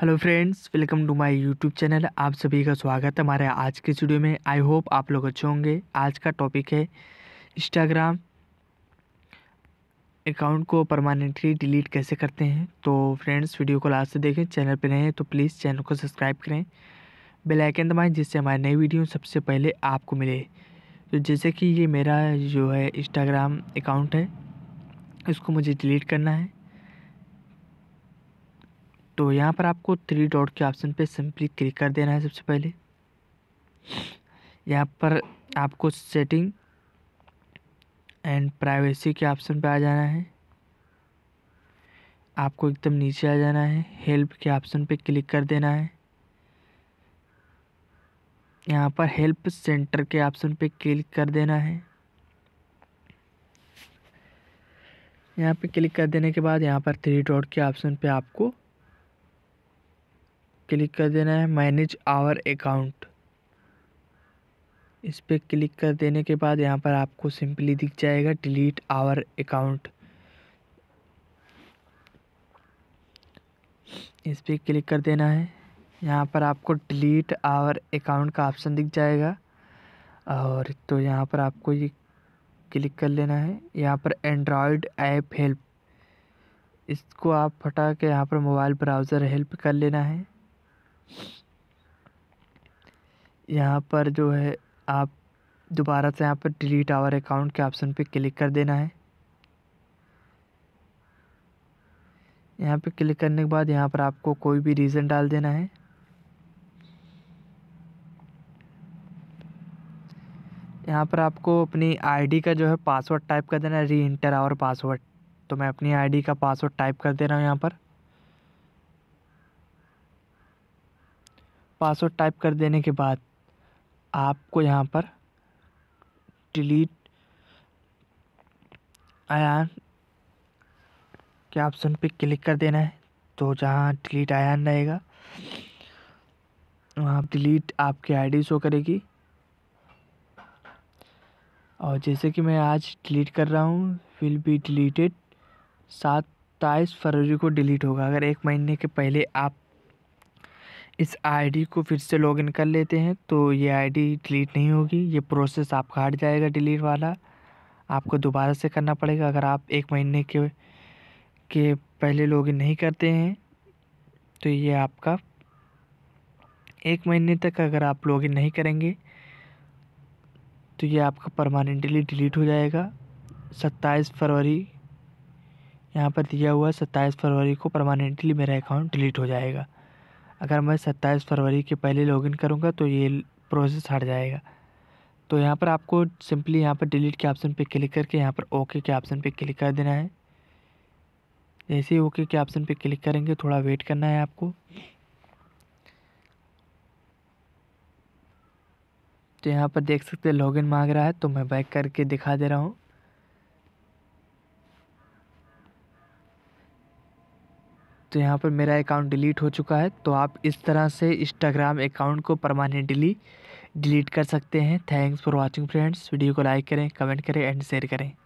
hello friends welcome to my YouTube channel आप सभी का स्वागत है हमारे आज के वीडियो में आई होप आप लोग अच्छे होंगे आज का टॉपिक है इंस्टाग्राम अकाउंट को परमानेंटली डिलीट कैसे करते हैं तो फ्रेंड्स वीडियो को लास्ट से देखें चैनल पर रहें तो प्लीज़ चैनल को सब्सक्राइब करें बेल आइकन दबाएं जिससे हमारे नई वीडियो सबसे पहले आपको मिले तो जैसे कि ये मेरा जो है इंस्टाग्राम अकाउंट है इसको मुझे डिलीट करना है तो यहाँ पर आपको थ्री डॉट के ऑप्शन पे सिंपली क्लिक कर देना है सबसे पहले यहाँ पर आपको सेटिंग एंड प्राइवेसी के ऑप्शन पे आ जाना है आपको एकदम नीचे आ जाना है हेल्प के ऑप्शन पे क्लिक कर देना है यहाँ पर हेल्प सेंटर के ऑप्शन पे क्लिक कर देना है यहाँ पे क्लिक कर देने के बाद यहाँ पर थ्री डॉट के ऑप्शन पे आपको क्लिक कर देना है मैनेज आवर अकाउंट इस पर क्लिक कर देने के बाद यहाँ पर आपको सिंपली दिख जाएगा डिलीट आवर अकाउंट इस पर क्लिक कर देना है यहाँ पर आपको डिलीट आवर अकाउंट का ऑप्शन दिख जाएगा और तो यहाँ पर आपको ये क्लिक कर लेना है यहाँ पर एंड्रॉयड ऐप हेल्प इसको आप फटा के यहाँ पर मोबाइल ब्राउज़र हेल्प कर लेना है यहाँ पर जो है आप दोबारा से यहाँ पर डिलीट आवर अकाउंट के ऑप्शन पे क्लिक कर देना है यहाँ पे क्लिक करने के बाद यहाँ पर आपको कोई भी रीज़न डाल देना है यहाँ पर आपको अपनी आईडी का जो है पासवर्ड टाइप कर देना है री इंटर आवर पासवर्ड तो मैं अपनी आईडी का पासवर्ड टाइप कर दे रहा हूँ यहाँ पर पासवर्ड टाइप कर देने के बाद आपको यहाँ पर डिलीट आयान के ऑप्शन पे क्लिक कर देना है तो जहाँ डिलीट आयान रहेगा वहाँ डिलीट आपकी आईडी शो करेगी और जैसे कि मैं आज डिलीट कर रहा हूँ विल बी डिलीटेड ताईस फरवरी को डिलीट होगा अगर एक महीने के पहले आप इस आईडी को फिर से लॉगिन कर लेते हैं तो ये आईडी डिलीट नहीं होगी ये प्रोसेस आपका हट जाएगा डिलीट वाला आपको दोबारा से करना पड़ेगा अगर आप एक महीने के के पहले लॉगिन नहीं करते हैं तो ये आपका एक महीने तक अगर आप लॉगिन नहीं करेंगे तो ये आपका परमानेंटली डिलीट हो जाएगा सत्ताईस फरवरी यहाँ पर दिया हुआ सत्ताईस फरवरी को परमानेंटली मेरा अकाउंट डिलीट हो जाएगा अगर मैं सत्ताईस फरवरी के पहले लॉगिन करूँगा तो ये प्रोसेस हट जाएगा तो यहाँ पर आपको सिंपली यहाँ पर डिलीट के ऑप्शन पे क्लिक करके यहाँ पर ओके के ऑप्शन पे क्लिक कर देना है जैसे ही ओके के ऑप्शन पे क्लिक करेंगे थोड़ा वेट करना है आपको तो यहाँ पर देख सकते हैं लॉगिन मांग रहा है तो मैं बैक करके दिखा दे रहा हूँ तो यहाँ पर मेरा अकाउंट डिलीट हो चुका है तो आप इस तरह से इंस्टाग्राम अकाउंट को परमानेंटली डिलीट कर सकते हैं thanks for watching friends video को लाइक करें कमेंट करें एंड शेयर करें